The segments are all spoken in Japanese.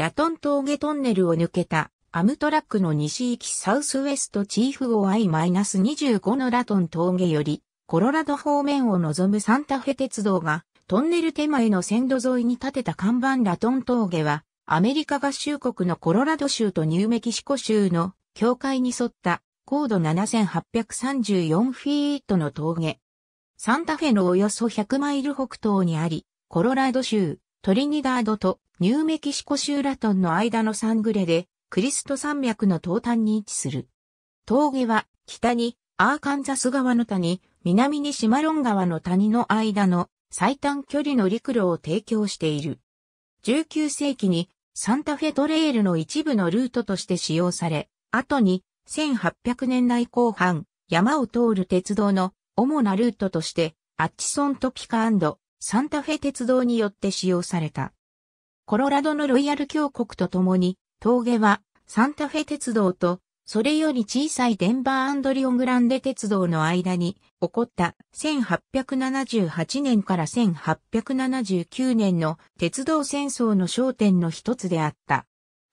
ラトン峠トンネルを抜けた、アムトラックの西行きサウスウェストチーフ OI-25 のラトン峠より、コロラド方面を望むサンタフェ鉄道が、トンネル手前の線路沿いに建てた看板ラトン峠は、アメリカ合衆国のコロラド州とニューメキシコ州の境界に沿った高度7834フィートの峠。サンタフェのおよそ100マイル北東にあり、コロラド州、トリニダードとニューメキシコ州ラトンの間のサングレで、クリスト山脈の東端に位置する。峠は、北にアーカンザス川の谷、南にシマロン川の谷の間の最短距離の陸路を提供している。19世紀にサンタフェトレールの一部のルートとして使用され、後に1800年代後半、山を通る鉄道の主なルートとして、アッチソントピカサンタフェ鉄道によって使用された。コロラドのロイヤル峡谷と共に、峠はサンタフェ鉄道と、それより小さいデンバーリオグランデ鉄道の間に起こった1878年から1879年の鉄道戦争の焦点の一つであった。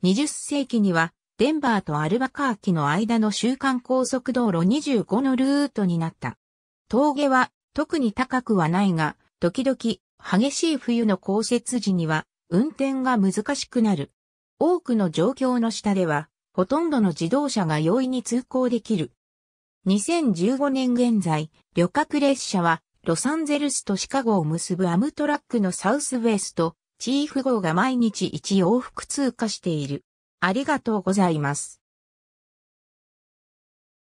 20世紀にはデンバーとアルバカーキの間の週間高速道路25のルートになった。峠は特に高くはないが、時々激しい冬の降雪時には運転が難しくなる。多くの状況の下では、ほとんどの自動車が容易に通行できる。2015年現在、旅客列車は、ロサンゼルスとシカゴを結ぶアムトラックのサウスウェスト、チーフ号が毎日1往復通過している。ありがとうございます。